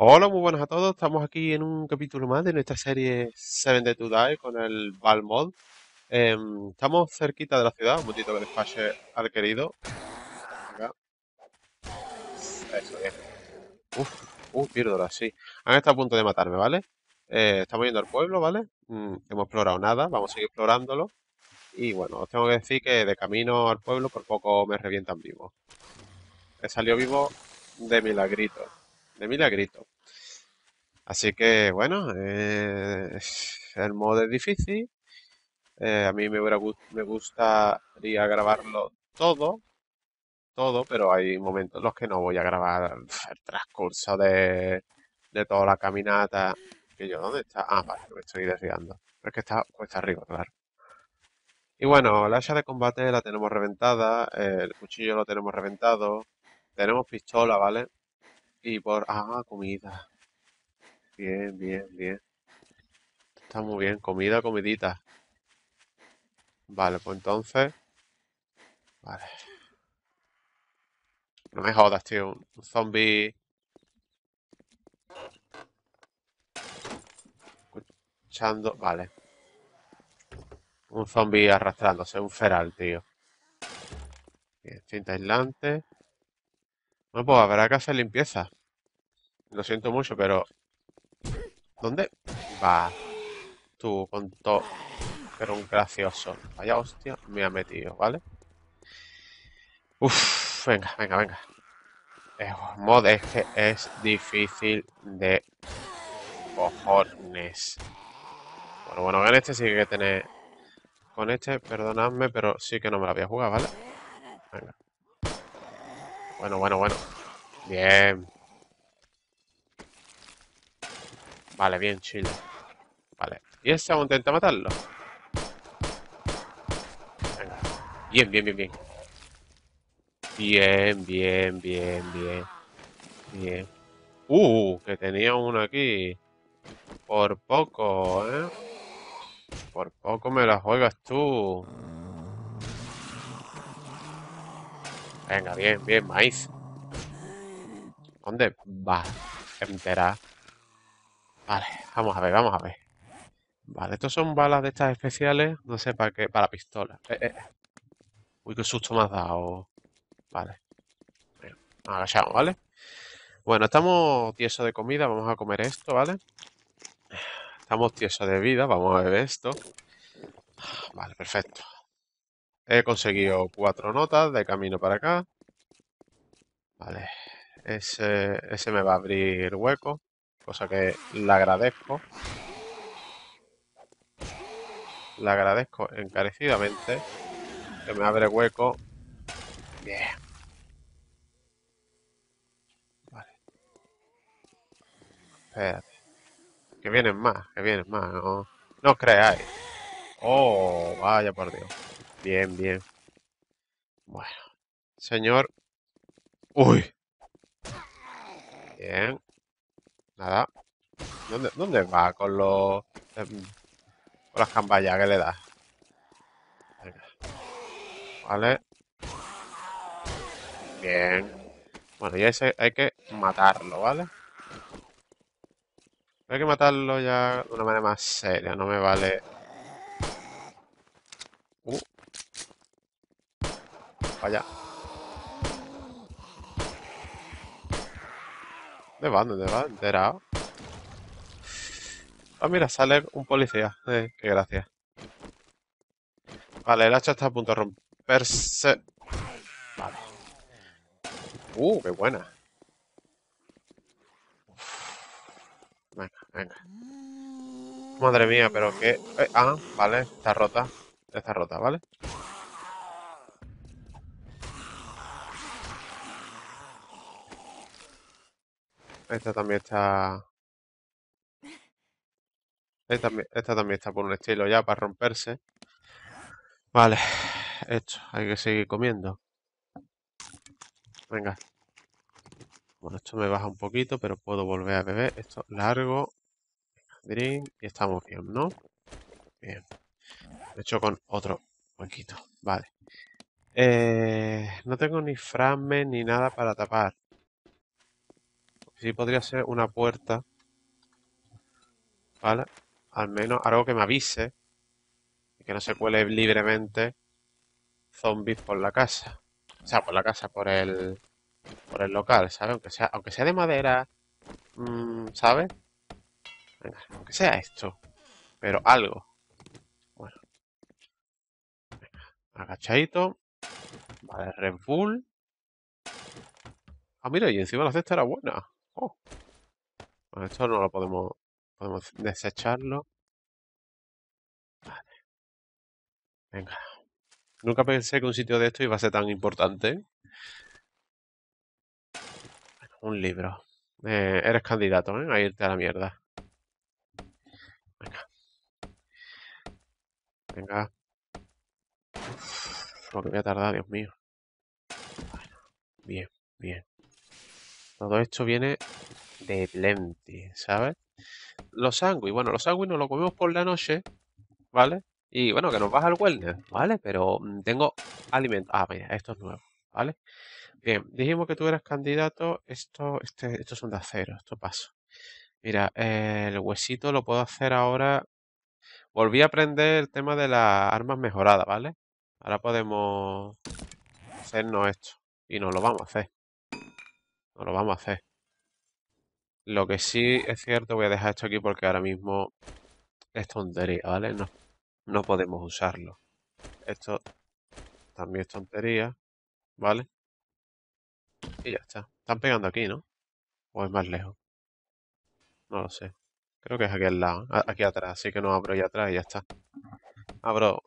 Hola, muy buenas a todos. Estamos aquí en un capítulo más de nuestra serie Seven di to con el Valmod em, estamos cerquita de la ciudad, un poquito que despache al querido. Eso, bien. Uf, uh, sí. Han estado a punto de matarme, ¿vale? Eh, estamos yendo al pueblo, ¿vale? Mm, hemos explorado nada, vamos a seguir explorándolo. Y bueno, os tengo que decir que de camino al pueblo por poco me revientan vivo. Me salió vivo de milagritos de milagrito. Así que bueno, eh, el modo es difícil. Eh, a mí me, me gustaría grabarlo todo, todo, pero hay momentos en los que no voy a grabar el transcurso de, toda la caminata. Que yo, ¿dónde está? Ah, vale, me estoy desviando. Pero es que está cuesta arriba, claro. Y bueno, la hacha de combate la tenemos reventada, el cuchillo lo tenemos reventado, tenemos pistola, ¿vale? Y por... Ah, comida. Bien, bien, bien. Está muy bien. Comida, comidita. Vale, pues entonces... Vale. No me jodas, tío. Un zombie... Escuchando... Vale. Un zombie arrastrándose. Un feral, tío. Bien, cinta aislante. No, pues habrá que hacer limpieza. Lo siento mucho, pero... ¿Dónde? Va. Tú, con todo... Pero un gracioso. Vaya hostia, me ha metido, ¿vale? Uf, venga, venga, venga. Mod mod es difícil de cojones. Bueno, bueno, en este sí que tener... Con este, perdonadme, pero sí que no me lo había jugado, ¿vale? Venga. Bueno, bueno, bueno. Bien. Vale, bien, chill. Vale. ¿Y ese aún intenta matarlo? Bien, bien, bien, bien. Bien, bien, bien, bien. Bien. Uh, que tenía uno aquí. Por poco, ¿eh? Por poco me la juegas tú. Venga, bien, bien, maíz. ¿Dónde va? Entera. Vale, vamos a ver, vamos a ver. Vale, estos son balas de estas especiales. No sé para qué, para pistola. Eh, eh. Uy, qué susto me has dado. Vale. Bueno, agachamos, ¿vale? Bueno, estamos tiesos de comida. Vamos a comer esto, ¿vale? Estamos tiesos de vida. Vamos a beber esto. Ah, vale, perfecto. He conseguido cuatro notas de camino para acá. Vale. Ese, ese me va a abrir hueco, cosa que le agradezco. Le agradezco encarecidamente que me abre hueco. Bien. Vale. Espérate. Que vienen más, que vienen más. No, no creáis. Oh, vaya por Dios. Bien, bien. Bueno. Señor. Uy. Bien. Nada. ¿Dónde, va con los... Em, con las campañas que le da? Venga. Vale. Bien. Bueno, ya ese hay que matarlo, ¿vale? Hay que matarlo ya de una manera más seria, no me vale... Uh, Vaya. ¿Dónde van? ¿Dónde van? ¿Enterado? Ah, mira, sale un policía. Eh, qué gracia. Vale, el hacha está a punto de romperse. Vale. Uh, qué buena. Venga, venga. Madre mía, pero qué... Eh, ah, vale, está rota. Está rota, ¿vale? Esta también está... Esta, también está por un estilo ya para romperse. Vale, esto, hay que seguir comiendo. Venga. Bueno, esto me baja un poquito, pero puedo volver a beber. Esto largo, y estamos bien, ¿no? Bien. De hecho, con otro huequito. Vale. Eh, no tengo ni frame ni nada para tapar sí podría ser una puerta. ¿Vale? Al menos algo que me avise. que no se cuele libremente zombies por la casa. O sea, por la casa, por el, por el local, ¿sabes? Aunque sea, aunque sea de madera, mm, ¿sabes? Venga, aunque sea esto. Pero algo. Bueno. Venga, agachadito. Vale, Red Bull. Ah, mira, y encima la cesta era buena. Oh. Bueno, esto no lo podemos, podemos desecharlo. Vale. Venga. Nunca pensé que un sitio de esto iba a ser tan importante. Un libro. Eh, eres candidato, ¿eh? A irte a la mierda. Venga. Venga. Uf, lo que voy a tardar, Dios mío. bien, bien. Todo esto viene de plenty, ¿sabes? Los sándwiches, bueno, los sanguí nos lo comemos por la noche, ¿vale? Y bueno, que nos vas al wellness, ¿vale? Pero mm, tengo alimentos. Ah, mira, esto es nuevo, ¿vale? Bien, dijimos que tú eras candidato. Esto, este, estos son de acero, esto paso. Mira, el huesito lo puedo hacer ahora. Volví a aprender el tema de las armas mejoradas, ¿vale? Ahora podemos hacernos esto. Y nos lo vamos a hacer. No lo vamos a hacer. Lo que sí es cierto, voy a dejar esto aquí porque ahora mismo es tontería, ¿vale? No, no podemos usarlo. Esto también es tontería, ¿vale? Y ya está. Están pegando aquí, ¿no? ¿O es más lejos? No lo sé. Creo que es aquí al lado, aquí atrás, así que no abro ya atrás y ya está. Abro,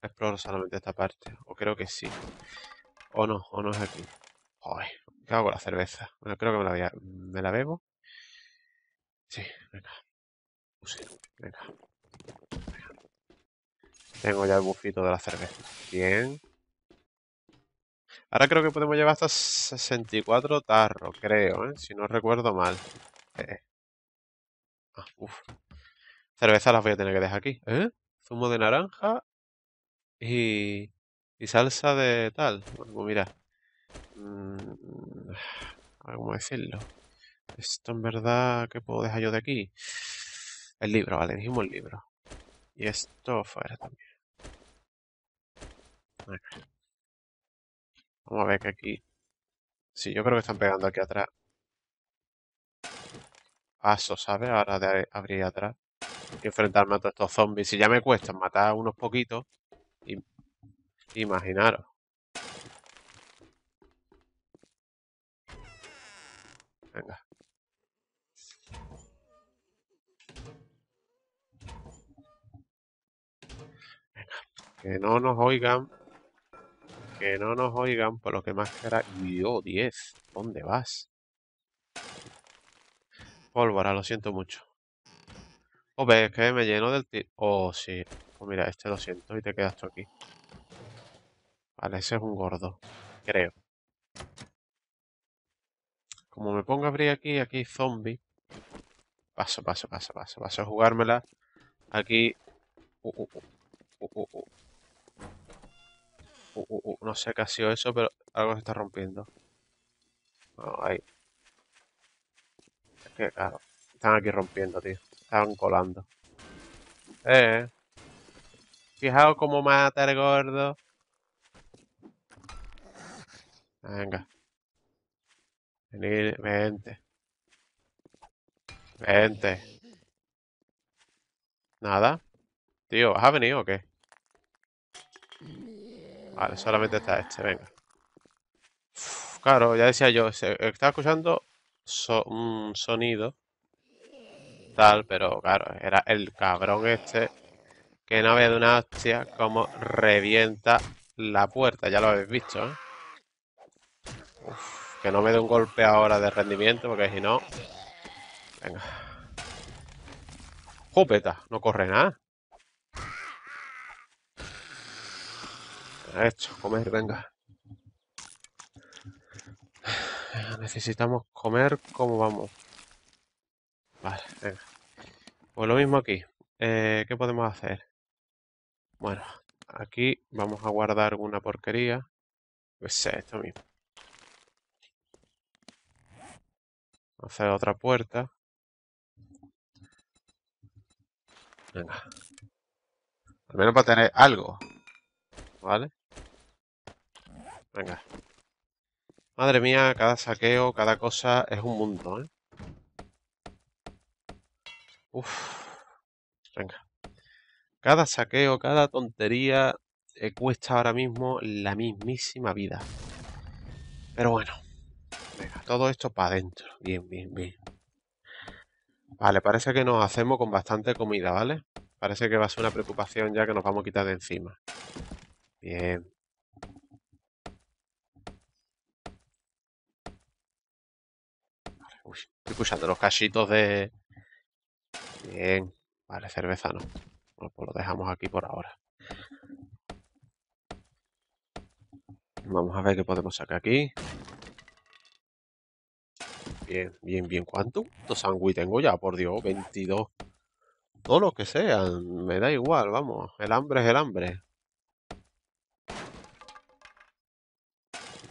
exploro solamente esta parte, o creo que sí. O no, o no es aquí. Joder. ¿Qué hago con la cerveza? Bueno, creo que me la, ¿Me la bebo. Sí, venga. venga. Pues venga. Tengo ya el bufito de la cerveza. Bien. Ahora creo que podemos llevar hasta 64 tarros, creo, ¿eh? Si no recuerdo mal. Eh, eh. Ah, uf. Cerveza las voy a tener que dejar aquí, ¿eh? Zumo de naranja y, y salsa de tal. Bueno, pues mira, Mm, cómo decirlo. Esto en verdad, ¿qué puedo dejar yo de aquí? El libro, vale, dijimos el libro. Y esto fuera también. Vamos a ver que aquí... Sí, yo creo que están pegando aquí atrás. Paso, ¿sabes? Ahora de abrir atrás. Hay que enfrentarme a todos estos zombies. Si ya me cuesta matar a unos poquitos... Imaginaros. Venga. Que no nos oigan. Que no nos oigan por lo que más cara. Yo, 10. ¿Dónde vas? Pólvora, lo siento mucho. O oh, ves que me lleno del tiro. Oh, sí. Oh, mira, este lo siento y te quedas tú aquí. Vale, ese es un gordo. Creo. Como me pongo a abrir aquí, aquí zombie. Paso, paso, paso, paso. Paso a jugármela. Aquí... Uh uh uh, uh, uh, uh, no sé qué ha sido eso, pero algo se está rompiendo. No, ahí. Es que, Están aquí rompiendo, tío. Estaban colando. Eh. Fijaos cómo mata el gordo. Venga. Venir, vente. Vente. Nada. Tío, ¿vas venido o qué? Vale, solamente está este, venga. claro, ya decía yo, estaba escuchando un sonido. Tal, pero claro, era el cabrón este que no había de una hostia como revienta la puerta. Ya lo habéis visto, ¿eh? Uf. Que no me dé un golpe ahora de rendimiento, porque si no... Venga. Jupeta, no corre nada. Hecho, comer, venga. Necesitamos comer como vamos. Vale, venga. Pues lo mismo aquí. Eh, ¿Qué podemos hacer? Bueno, aquí vamos a guardar una porquería. Pues esto mismo. Hacer otra puerta. Venga. Al menos para tener algo. ¿Vale? Venga. Madre mía, cada saqueo, cada cosa es un mundo, ¿eh? Uf. Venga. Cada saqueo, cada tontería eh, cuesta ahora mismo la mismísima vida. Pero bueno. Todo esto para adentro. Bien, bien, bien. Vale, parece que nos hacemos con bastante comida, ¿vale? Parece que va a ser una preocupación ya que nos vamos a quitar de encima. Bien. estoy los cachitos de... Bien. Vale, cerveza no. pues lo dejamos aquí por ahora. Vamos a ver qué podemos sacar aquí. Bien, bien, bien. ¿Cuánto? ¿Cuántos tengo ya? Por Dios, 22. Todo lo que sea. me da igual, vamos. El hambre es el hambre.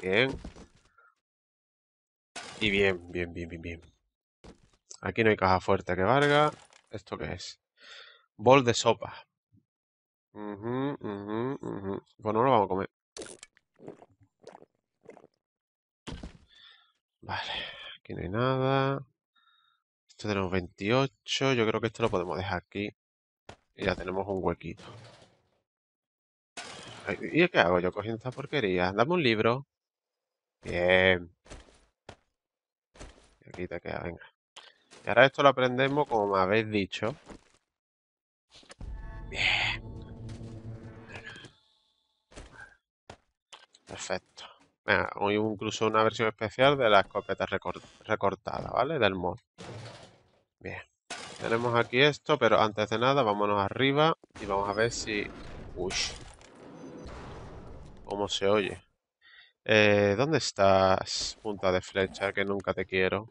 Bien. Y bien, bien, bien, bien, bien. Aquí no hay caja fuerte que valga. ¿Esto qué es? Bol de sopa. Bueno, pues lo vamos a comer. Vale. Aquí no hay nada. Esto tenemos 28. Yo creo que esto lo podemos dejar aquí. Y ya tenemos un huequito. ¿Y qué hago yo cogiendo esta porquería? Dame un libro. Bien. aquí te queda, venga. Y ahora esto lo aprendemos como me habéis dicho. Bien. Perfecto. Venga, ah, o incluso una versión especial de la escopeta recortada, ¿vale? Del mod. Bien. Tenemos aquí esto, pero antes de nada, vámonos arriba y vamos a ver si... Uy. ¿Cómo se oye? Eh, ¿Dónde estás, punta de flecha, que nunca te quiero?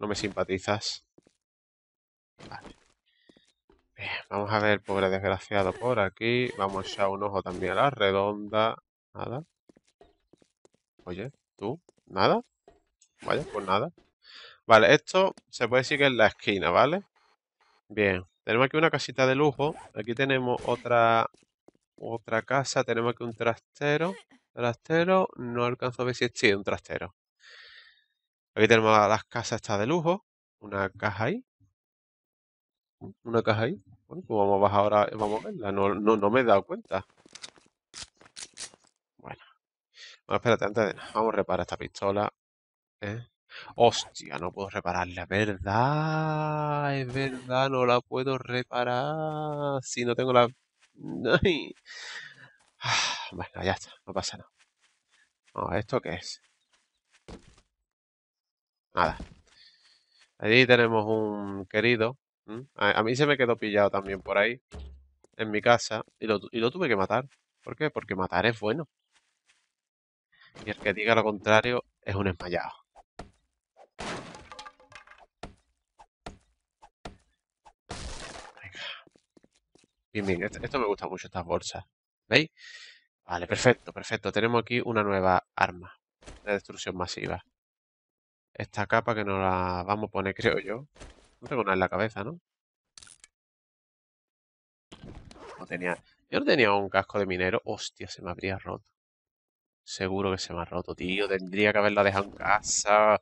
No me simpatizas. Vale. Bien, vamos a ver, pobre desgraciado, por aquí. Vamos a echar un ojo también a la redonda. Nada. Oye, ¿tú? ¿Nada? Vaya, pues nada. Vale, esto se puede decir que es la esquina, ¿vale? Bien, tenemos aquí una casita de lujo. Aquí tenemos otra otra casa. Tenemos aquí un trastero. Trastero, no alcanzo a ver si es sí, un trastero. Aquí tenemos las casas estas de lujo. Una caja ahí. Una caja ahí. Bueno, pues vamos a bajar ahora, vamos a verla. no me he dado cuenta. espérate, antes de nada, vamos a reparar esta pistola. ¿eh? Hostia, no puedo repararla, ¿verdad? Es verdad, no la puedo reparar. Si no tengo la... Ah, bueno, ya está, no pasa nada. ¿esto qué es? Nada. Allí tenemos un querido. A, mí se me quedó pillado también por ahí, en mi casa, y lo, y lo tuve que matar. ¿Por qué? Porque matar es bueno. Y el que diga lo contrario es un esmayado. Venga. Bien, esto me gusta mucho, estas bolsas. ¿Veis? Vale, perfecto, perfecto. Tenemos aquí una nueva arma de destrucción masiva. Esta capa que nos la vamos a poner, creo yo. No tengo nada en la cabeza, ¿no? No tenía... Yo no tenía un casco de minero. Hostia, se me habría roto. Seguro que se me ha roto, tío. Tendría que haberla dejado en casa.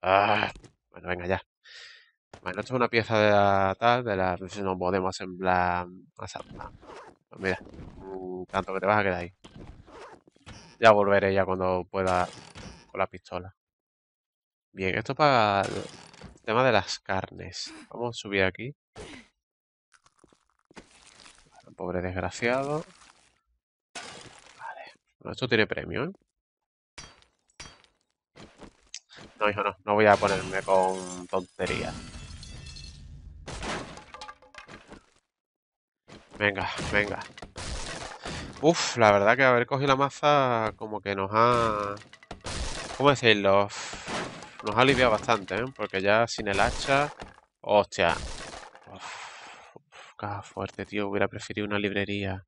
Ah, bueno, venga ya. Bueno, esto es una pieza de la tal, de la... No podemos asemblar... Pues mira, mm, tanto que te vas a quedar ahí. Ya volveré ya cuando pueda con la pistola. Bien, esto para el tema de las carnes. Vamos a subir aquí. Pobre desgraciado esto tiene premio, ¿eh? No, hijo, no. No voy a ponerme con tontería Venga, venga. Uf, la verdad que haber cogido la maza como que nos ha... ¿Cómo decirlo? Nos ha aliviado bastante, ¿eh? Porque ya sin el hacha... ¡Hostia! Uf, fuerte, tío. Hubiera preferido una librería.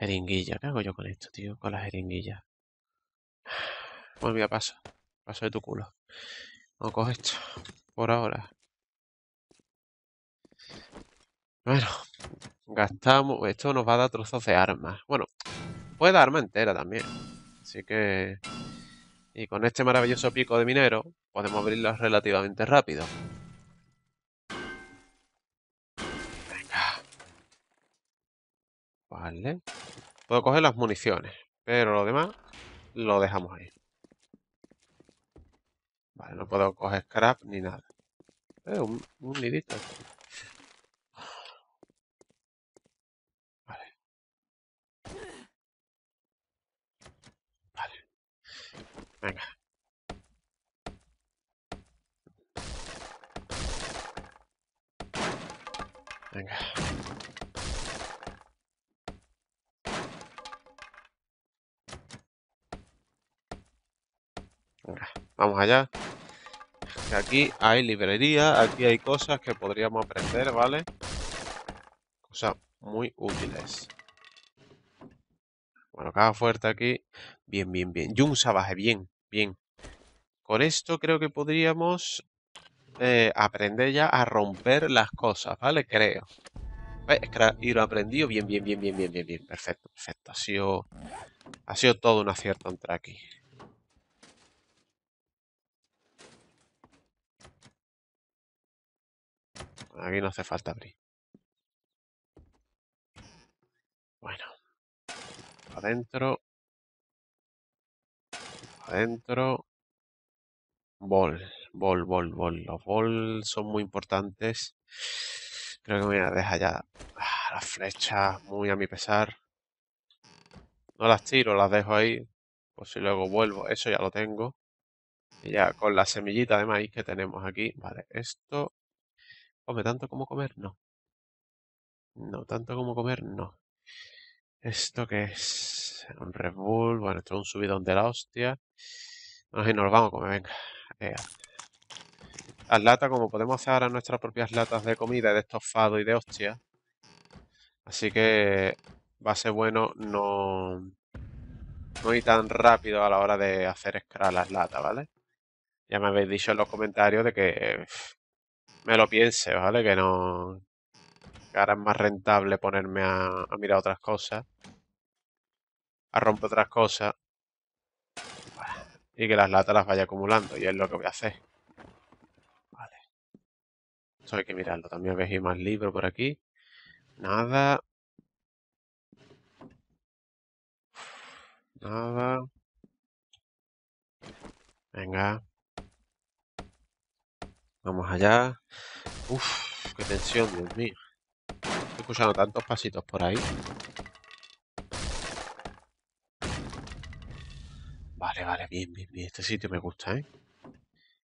Jeringuilla. ¿Qué hago yo con esto, tío? Con las jeringuillas. Volví pues a paso. Paso de tu culo. No coger esto. Por ahora. Bueno. Gastamos. Esto nos va a dar trozos de armas. Bueno. Puede dar arma entera también. Así que... Y con este maravilloso pico de minero podemos abrirlo relativamente rápido. Vale. Puedo coger las municiones, pero lo demás lo dejamos ahí. Vale, no puedo coger scrap ni nada. Eh, un, un nidito. Vale. Vale. Venga. Venga. vamos allá. Aquí hay librería, aquí hay cosas que podríamos aprender, ¿vale? Cosas muy útiles. Bueno, cada fuerte aquí. Bien, bien, bien. Yunsa baje bien, bien. Con esto creo que podríamos eh, aprender ya a romper las cosas, ¿vale? Creo. Eh, y lo aprendido bien, bien, bien, bien, bien, bien, bien. Perfecto, perfecto. Ha sido, ha sido todo un acierto entrar aquí. Aquí no hace falta abrir. Bueno. Adentro. Adentro. Bol, bol, bol, bol. Los bol son muy importantes. Creo que me voy a dejar ya ah, las flechas muy a mi pesar. No las tiro, las dejo ahí. Por si luego vuelvo. Eso ya lo tengo. Y ya con la semillita de maíz que tenemos aquí. Vale, esto. Come tanto como comer, no. No, tanto como comer, no. ¿Esto que es? Un Red Bueno, esto es un subidón de la hostia. Bueno, nos vamos a comer, venga. Eh, las latas, como podemos hacer ahora nuestras propias latas de comida, de estofado y de hostia. Así que va a ser bueno no, no ir tan rápido a la hora de hacer escalar las latas, ¿vale? Ya me habéis dicho en los comentarios de que eh, me lo piense, ¿vale? Que no... Que ahora es más rentable ponerme a, mirar otras cosas. A romper otras cosas. Y que las latas las vaya acumulando. Y es lo que voy a hacer. Vale. Eso hay que mirarlo. También ir más libro por aquí. Nada. Nada. Venga. Vamos allá. Uf, qué tensión, Dios mío. Estoy escuchando tantos pasitos por ahí. Vale, vale, bien, bien, bien. Este sitio me gusta, ¿eh?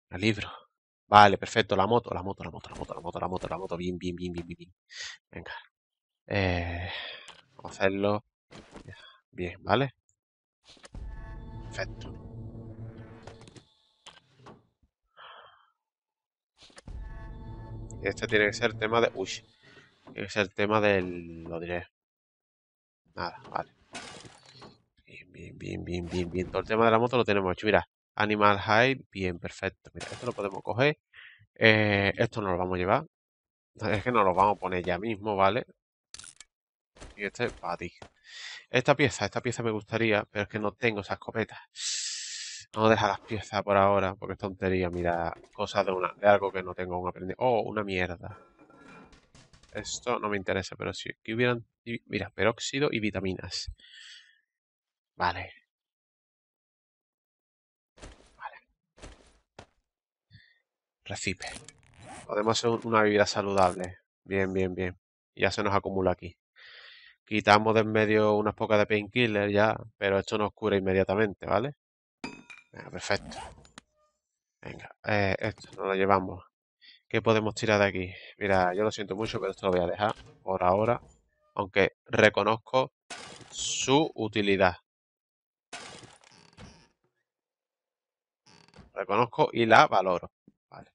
El libro. Vale, perfecto. La moto, la moto, la moto, la moto, la moto, la moto, la moto. Bien, bien, bien, bien, bien. Venga. Eh, vamos a hacerlo. Bien, ¿vale? Perfecto. Este tiene que ser tema de... Uy. Tiene que ser tema del... Lo diré. Nada, vale. Bien, bien, bien, bien, bien, bien. Todo el tema de la moto lo tenemos hecho. Mira, Animal High. Bien, perfecto. Mira, esto lo podemos coger. Eh, esto no lo vamos a llevar. Es que no lo vamos a poner ya mismo, ¿vale? Y este para ti. Esta pieza, esta pieza me gustaría, pero es que no tengo esa escopeta. No deja las piezas por ahora, porque es tontería, mira, cosas de, una, de algo que no tengo aún aprendido. Oh, una mierda. Esto no me interesa, pero si aquí hubieran, mira, peróxido y vitaminas. Vale. Vale. Recipe. Podemos hacer una bebida saludable. Bien, bien, bien. Ya se nos acumula aquí quitamos de en medio unas pocas de painkiller ya, pero esto nos cura inmediatamente, ¿vale? Venga, perfecto. Venga, eh, esto nos lo llevamos. ¿Qué podemos tirar de aquí? Mira, yo lo siento mucho, pero esto lo voy a dejar por ahora. Aunque reconozco su utilidad. Reconozco y la valoro. Vale.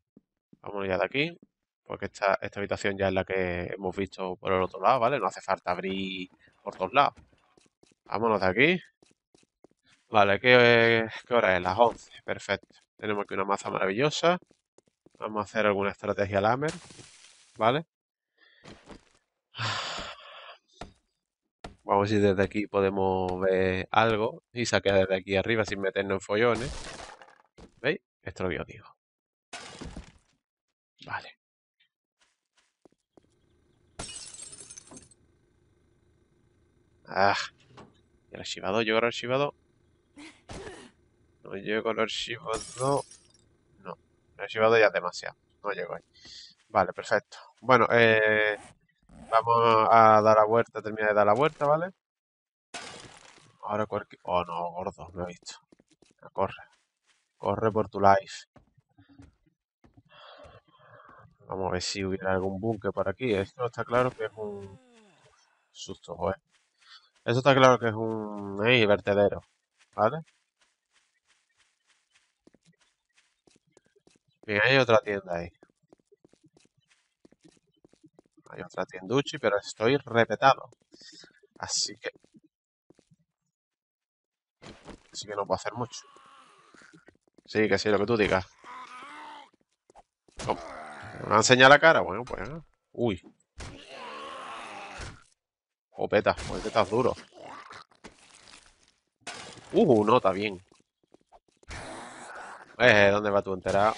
Vámonos ya de aquí. Porque esta, esta habitación ya es la que hemos visto por el otro lado, ¿vale? No hace falta abrir por dos lados. Vámonos de aquí. Vale, ¿qué, hora es? Las 11. Perfecto. Tenemos aquí una maza maravillosa. Vamos a hacer alguna estrategia Lamer. ¿Vale? Vamos a ver si desde aquí podemos ver algo y saquear desde aquí arriba sin meternos en follones. ¿Veis? Esto lo que digo. Vale. Ah. el archivado, yo el archivado. No llego al archivo No, el archivo ya demasiado. No llego ahí. Vale, perfecto. Bueno, eh, vamos a dar la vuelta, terminar de dar la vuelta, ¿vale? Ahora cualquier... Oh, no, gordo, me ha visto. Corre. Corre por tu life. Vamos a ver si hubiera algún búnker por aquí. Esto está claro que es un... Susto, joder. Eso está claro que es un... Eh, vertedero! ¿Vale? Bien, hay otra tienda ahí. Hay otra tienduchi, pero estoy repetado. Así que... Así que no puedo hacer mucho. Sí, que sí, lo que tú digas. ¿Me enseña a la cara? Bueno, pues... Ah. Uy. Oh, peta. Pues duro. Uh, no, está bien. Eh, ¿dónde va tu entera?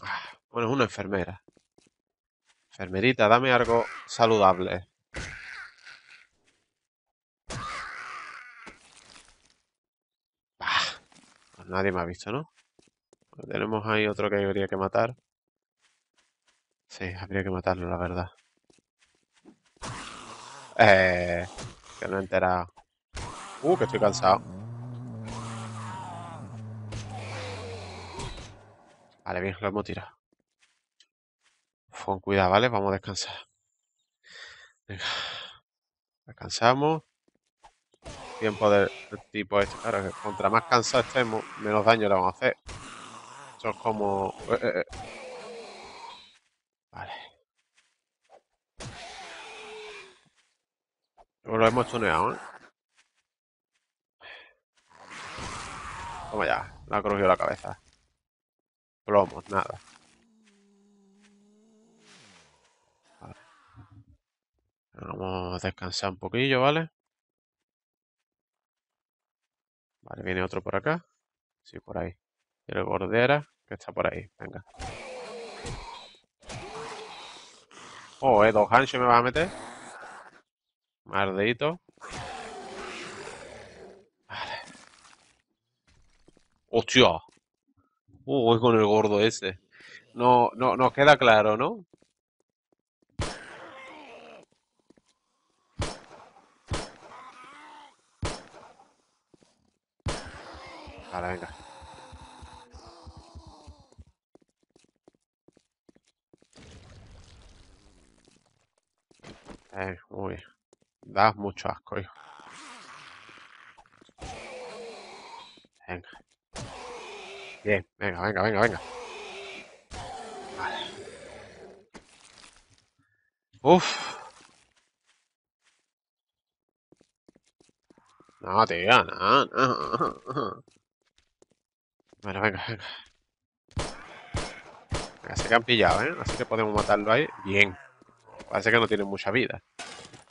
Ah, bueno, es una enfermera. Enfermerita, dame algo saludable. Pues nadie me ha visto, ¿no? Pues tenemos ahí otro que habría que matar. Sí, habría que matarlo, la verdad. Eh, que no he enterado. Uh, que estoy cansado. Vale, bien, lo hemos tirado. Con cuidado, ¿vale? Vamos a descansar. Venga. Descansamos. Tiempo del, tipo este. Claro, que contra más cansado estemos, menos daño le vamos a hacer. Eso es como... Eh, eh, eh. Vale. Lo hemos tuneado, ¿eh? Vamos ya, la ha la cabeza. Plomo, nada. Vamos a descansar un poquillo, ¿vale? Vale, viene otro por acá. Sí, por ahí. Y el bordera, que está por ahí. Venga. Oh, eh, dos hanches me vas a meter. Maldito. Vale. ¡Hostia! Uh, voy con el gordo ese. No, no, no queda claro, ¿no? Vale, venga. Eh, uy, da mucho asco, hijo. Venga. Bien, venga, venga, venga, venga. Uf. No, tío, no, no. Bueno, venga, venga. Venga, se que han pillado, ¿eh? Así que podemos matarlo ahí. Bien. Parece que no tienen mucha vida.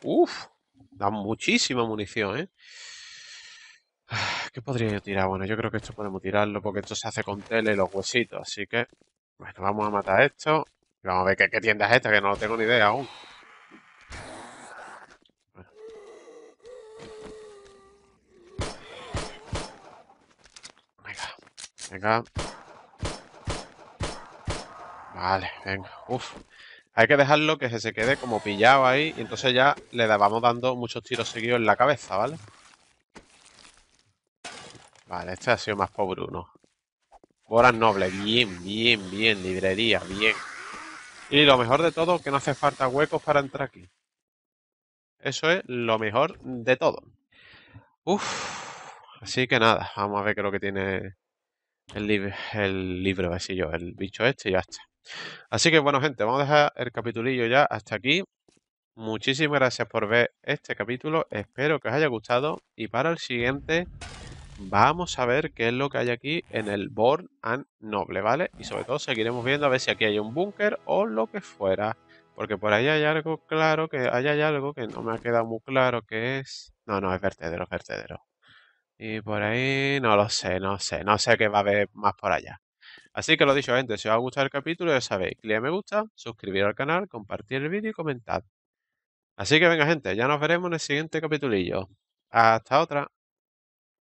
Uf, da muchísima munición, ¿eh? ¿Qué podría yo tirar? Bueno, yo creo que esto podemos tirarlo porque esto se hace con tele y los huesitos, así que... Bueno, vamos a matar esto. Y vamos a ver qué, qué tienda es esta, que no lo tengo ni idea aún. Venga, venga. Vale, venga. Uf. Hay que dejarlo que se quede como pillado ahí y entonces ya le vamos dando muchos tiros seguidos en la cabeza, ¿vale? Vale, este ha sido más pobre uno. Boras noble, bien, bien, bien, librería, bien. Y lo mejor de todo, que no hace falta huecos para entrar aquí. Eso es lo mejor de todo. Uf, así que nada, vamos a ver qué es lo que tiene el, el libro, así yo, el bicho este y ya está. Así que bueno, gente, vamos a dejar el capitulillo ya hasta aquí. Muchísimas gracias por ver este capítulo. Espero que os haya gustado. Y para el siguiente, vamos a ver qué es lo que hay aquí en el Born and Noble, ¿vale? Y sobre todo seguiremos viendo a ver si aquí hay un búnker o lo que fuera. Porque por ahí hay algo claro que... algo que no me ha quedado muy claro que es... No, no, es vertedero, es vertedero. Y por ahí no lo sé, no sé. No sé qué va a haber más por allá. Así que lo dicho, gente, si os ha gustado el capítulo, ya sabéis, clic me gusta, suscribir al canal, compartir el vídeo y comentar. Así que venga, gente, ya nos veremos en el siguiente capitulillo. Hasta otra.